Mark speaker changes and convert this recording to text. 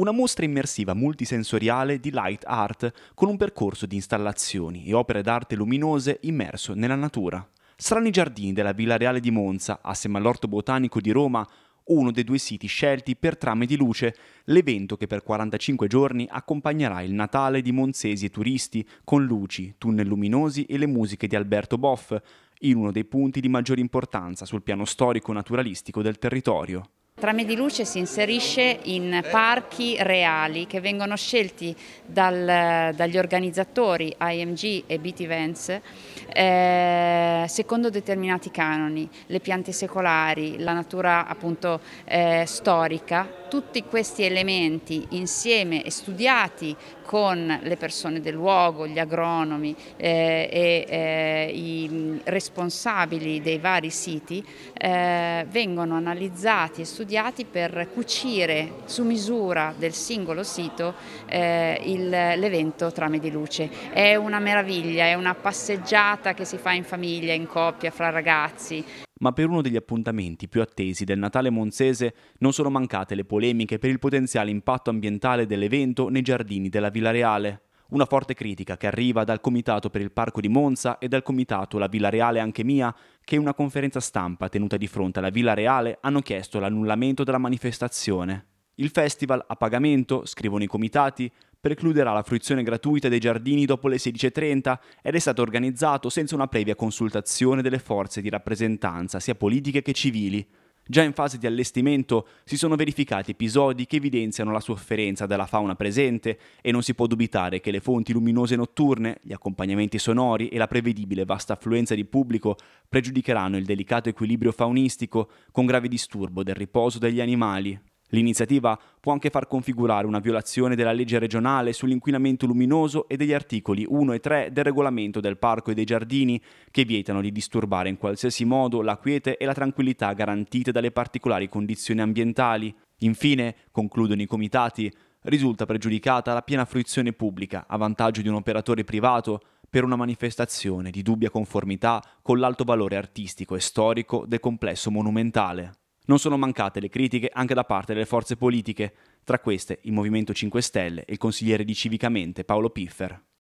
Speaker 1: Una mostra immersiva multisensoriale di light art con un percorso di installazioni e opere d'arte luminose immerso nella natura. Strani giardini della Villa Reale di Monza, assieme all'Orto Botanico di Roma, uno dei due siti scelti per Trame di Luce, l'evento che per 45 giorni accompagnerà il Natale di monzesi e turisti con luci, tunnel luminosi e le musiche di Alberto Boff, in uno dei punti di maggiore importanza sul piano storico-naturalistico del territorio.
Speaker 2: Trame di luce si inserisce in parchi reali che vengono scelti dal, dagli organizzatori IMG e BT Events eh, secondo determinati canoni, le piante secolari, la natura appunto eh, storica tutti questi elementi insieme e studiati con le persone del luogo, gli agronomi eh, e eh, i mm, responsabili dei vari siti eh, vengono analizzati e studiati per cucire su misura del singolo sito eh, l'evento Trame di Luce. È una meraviglia, è una passeggiata che si fa in famiglia, in coppia, fra ragazzi
Speaker 1: ma per uno degli appuntamenti più attesi del Natale Monzese non sono mancate le polemiche per il potenziale impatto ambientale dell'evento nei giardini della Villa Reale. Una forte critica che arriva dal Comitato per il Parco di Monza e dal Comitato La Villa Reale Anche Mia, che in una conferenza stampa tenuta di fronte alla Villa Reale hanno chiesto l'annullamento della manifestazione. Il festival a pagamento, scrivono i comitati, precluderà la fruizione gratuita dei giardini dopo le 16.30 ed è stato organizzato senza una previa consultazione delle forze di rappresentanza, sia politiche che civili. Già in fase di allestimento si sono verificati episodi che evidenziano la sofferenza della fauna presente e non si può dubitare che le fonti luminose notturne, gli accompagnamenti sonori e la prevedibile vasta affluenza di pubblico pregiudicheranno il delicato equilibrio faunistico con grave disturbo del riposo degli animali, L'iniziativa può anche far configurare una violazione della legge regionale sull'inquinamento luminoso e degli articoli 1 e 3 del regolamento del parco e dei giardini, che vietano di disturbare in qualsiasi modo la quiete e la tranquillità garantite dalle particolari condizioni ambientali. Infine, concludono i comitati, risulta pregiudicata la piena fruizione pubblica a vantaggio di un operatore privato per una manifestazione di dubbia conformità con l'alto valore artistico e storico del complesso monumentale. Non sono mancate le critiche anche da parte delle forze politiche, tra queste il Movimento 5 Stelle e il consigliere di Civicamente Paolo Piffer.